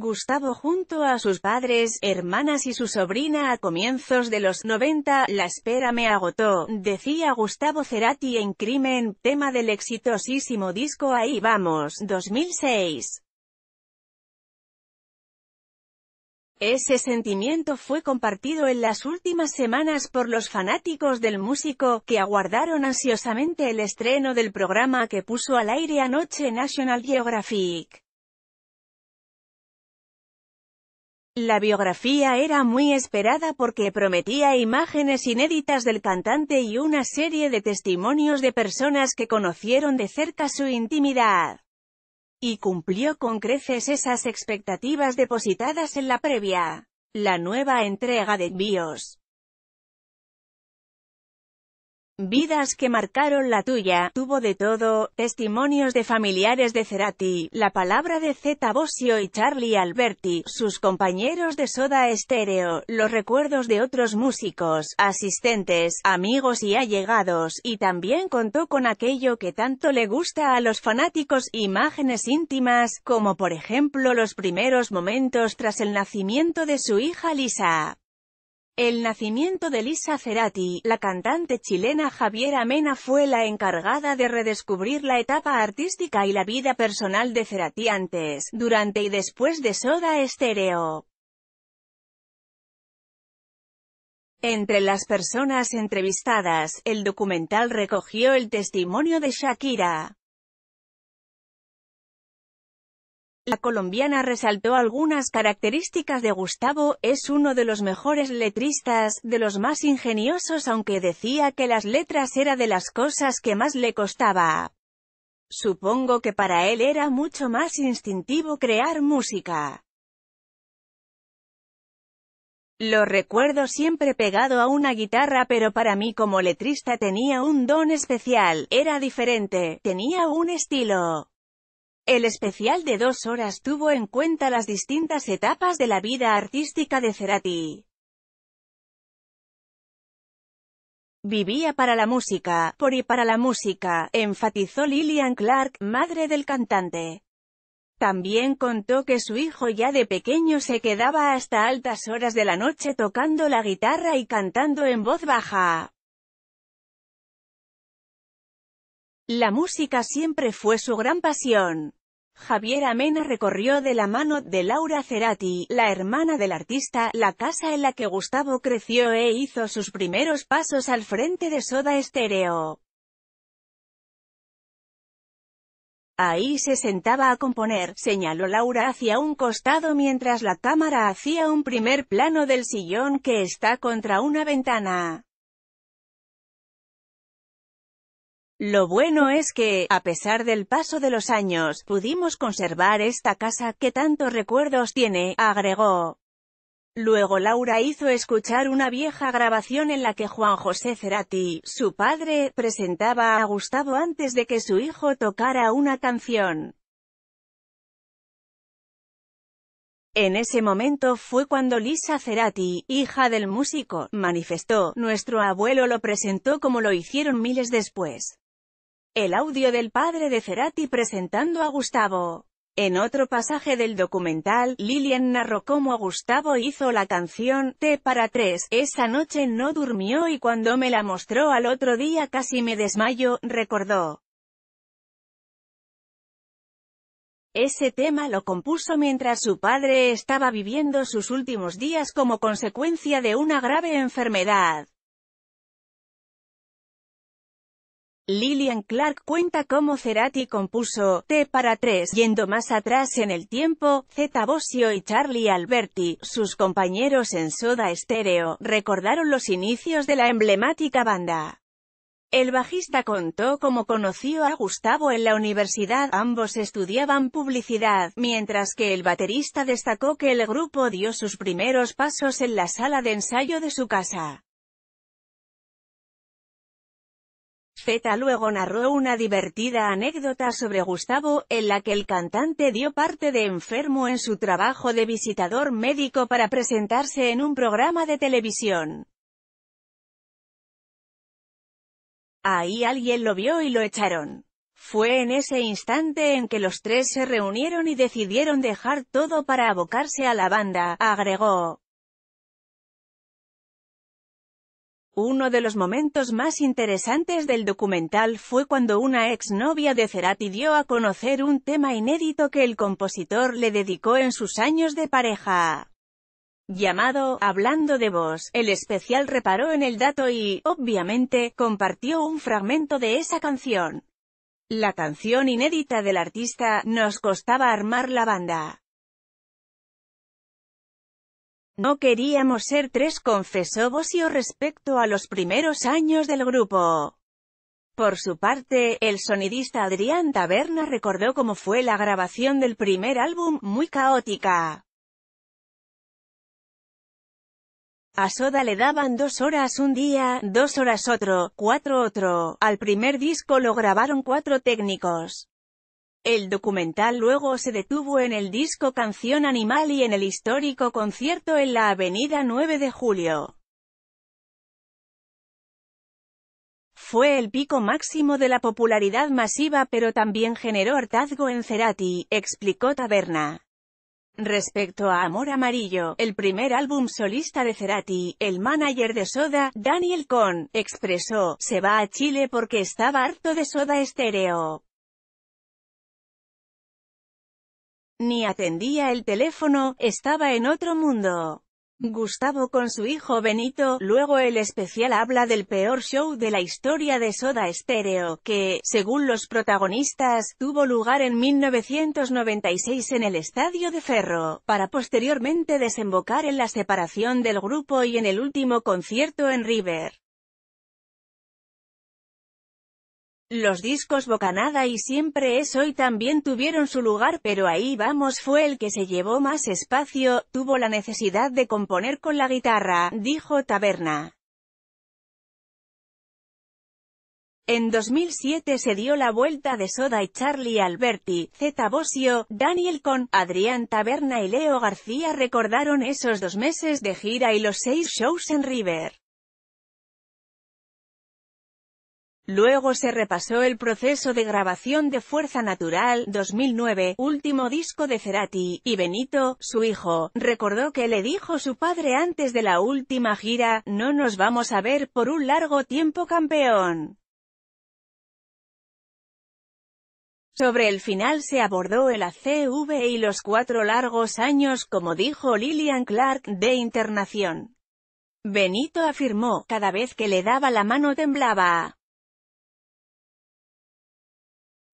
Gustavo junto a sus padres, hermanas y su sobrina a comienzos de los 90, la espera me agotó, decía Gustavo Cerati en Crimen, tema del exitosísimo disco Ahí vamos, 2006. Ese sentimiento fue compartido en las últimas semanas por los fanáticos del músico, que aguardaron ansiosamente el estreno del programa que puso al aire anoche National Geographic. La biografía era muy esperada porque prometía imágenes inéditas del cantante y una serie de testimonios de personas que conocieron de cerca su intimidad. Y cumplió con creces esas expectativas depositadas en la previa. La nueva entrega de envíos. Vidas que marcaron la tuya, tuvo de todo, testimonios de familiares de Cerati, la palabra de Zeta y Charlie Alberti, sus compañeros de Soda Estéreo, los recuerdos de otros músicos, asistentes, amigos y allegados, y también contó con aquello que tanto le gusta a los fanáticos, imágenes íntimas, como por ejemplo los primeros momentos tras el nacimiento de su hija Lisa. El nacimiento de Lisa Cerati, la cantante chilena Javiera Mena fue la encargada de redescubrir la etapa artística y la vida personal de Cerati antes, durante y después de Soda Stereo. Entre las personas entrevistadas, el documental recogió el testimonio de Shakira, La colombiana resaltó algunas características de Gustavo, es uno de los mejores letristas, de los más ingeniosos aunque decía que las letras era de las cosas que más le costaba. Supongo que para él era mucho más instintivo crear música. Lo recuerdo siempre pegado a una guitarra pero para mí como letrista tenía un don especial, era diferente, tenía un estilo. El especial de dos horas tuvo en cuenta las distintas etapas de la vida artística de Cerati. Vivía para la música, por y para la música, enfatizó Lillian Clark, madre del cantante. También contó que su hijo ya de pequeño se quedaba hasta altas horas de la noche tocando la guitarra y cantando en voz baja. La música siempre fue su gran pasión. Javier Amena recorrió de la mano de Laura Cerati, la hermana del artista, la casa en la que Gustavo creció e hizo sus primeros pasos al frente de Soda Estéreo. Ahí se sentaba a componer, señaló Laura hacia un costado mientras la cámara hacía un primer plano del sillón que está contra una ventana. Lo bueno es que, a pesar del paso de los años, pudimos conservar esta casa que tantos recuerdos tiene, agregó. Luego Laura hizo escuchar una vieja grabación en la que Juan José Cerati, su padre, presentaba a Gustavo antes de que su hijo tocara una canción. En ese momento fue cuando Lisa Cerati, hija del músico, manifestó, nuestro abuelo lo presentó como lo hicieron miles después. El audio del padre de Cerati presentando a Gustavo. En otro pasaje del documental, Lilian narró cómo Gustavo hizo la canción, T para tres, esa noche no durmió y cuando me la mostró al otro día casi me desmayo, recordó. Ese tema lo compuso mientras su padre estaba viviendo sus últimos días como consecuencia de una grave enfermedad. Lillian Clark cuenta cómo Cerati compuso T para tres, yendo más atrás en el tiempo, Z Bosio y Charlie Alberti, sus compañeros en Soda Estéreo, recordaron los inicios de la emblemática banda. El bajista contó cómo conoció a Gustavo en la universidad, ambos estudiaban publicidad, mientras que el baterista destacó que el grupo dio sus primeros pasos en la sala de ensayo de su casa. Feta luego narró una divertida anécdota sobre Gustavo, en la que el cantante dio parte de enfermo en su trabajo de visitador médico para presentarse en un programa de televisión. Ahí alguien lo vio y lo echaron. Fue en ese instante en que los tres se reunieron y decidieron dejar todo para abocarse a la banda, agregó. Uno de los momentos más interesantes del documental fue cuando una exnovia de Cerati dio a conocer un tema inédito que el compositor le dedicó en sus años de pareja. Llamado, Hablando de vos, el especial reparó en el dato y, obviamente, compartió un fragmento de esa canción. La canción inédita del artista, Nos costaba armar la banda. No queríamos ser tres confesó Bosio respecto a los primeros años del grupo. Por su parte, el sonidista Adrián Taberna recordó cómo fue la grabación del primer álbum, muy caótica. A Soda le daban dos horas un día, dos horas otro, cuatro otro. Al primer disco lo grabaron cuatro técnicos. El documental luego se detuvo en el disco Canción Animal y en el histórico concierto en la Avenida 9 de Julio. Fue el pico máximo de la popularidad masiva pero también generó hartazgo en Cerati, explicó Taberna. Respecto a Amor Amarillo, el primer álbum solista de Cerati, el manager de Soda, Daniel Cohn, expresó, se va a Chile porque estaba harto de Soda Estéreo. ni atendía el teléfono, estaba en otro mundo. Gustavo con su hijo Benito, luego el especial habla del peor show de la historia de Soda Stereo, que, según los protagonistas, tuvo lugar en 1996 en el Estadio de Ferro, para posteriormente desembocar en la separación del grupo y en el último concierto en River. Los discos Bocanada y Siempre es hoy también tuvieron su lugar pero ahí vamos fue el que se llevó más espacio, tuvo la necesidad de componer con la guitarra, dijo Taberna. En 2007 se dio la vuelta de Soda y Charlie Alberti, Z. Bosio, Daniel Con, Adrián Taberna y Leo García recordaron esos dos meses de gira y los seis shows en River. Luego se repasó el proceso de grabación de Fuerza Natural, 2009, último disco de Cerati, y Benito, su hijo, recordó que le dijo su padre antes de la última gira, no nos vamos a ver por un largo tiempo campeón. Sobre el final se abordó el ACV y los cuatro largos años como dijo Lillian Clark, de internación. Benito afirmó, cada vez que le daba la mano temblaba.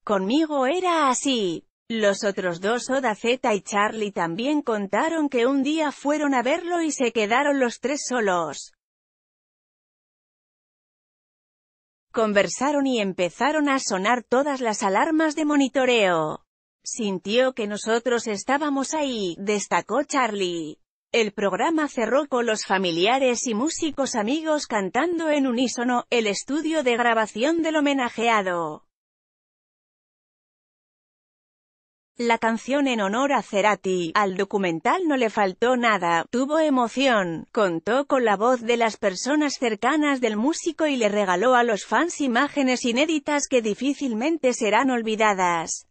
Conmigo era así. Los otros dos Oda Z y Charlie también contaron que un día fueron a verlo y se quedaron los tres solos. Conversaron y empezaron a sonar todas las alarmas de monitoreo. Sintió que nosotros estábamos ahí, destacó Charlie. El programa cerró con los familiares y músicos amigos cantando en unísono, el estudio de grabación del homenajeado. La canción en honor a Cerati, al documental no le faltó nada, tuvo emoción, contó con la voz de las personas cercanas del músico y le regaló a los fans imágenes inéditas que difícilmente serán olvidadas.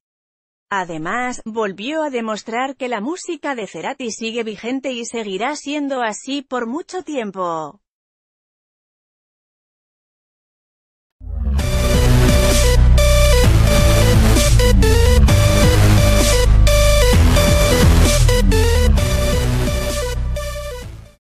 Además, volvió a demostrar que la música de Cerati sigue vigente y seguirá siendo así por mucho tiempo.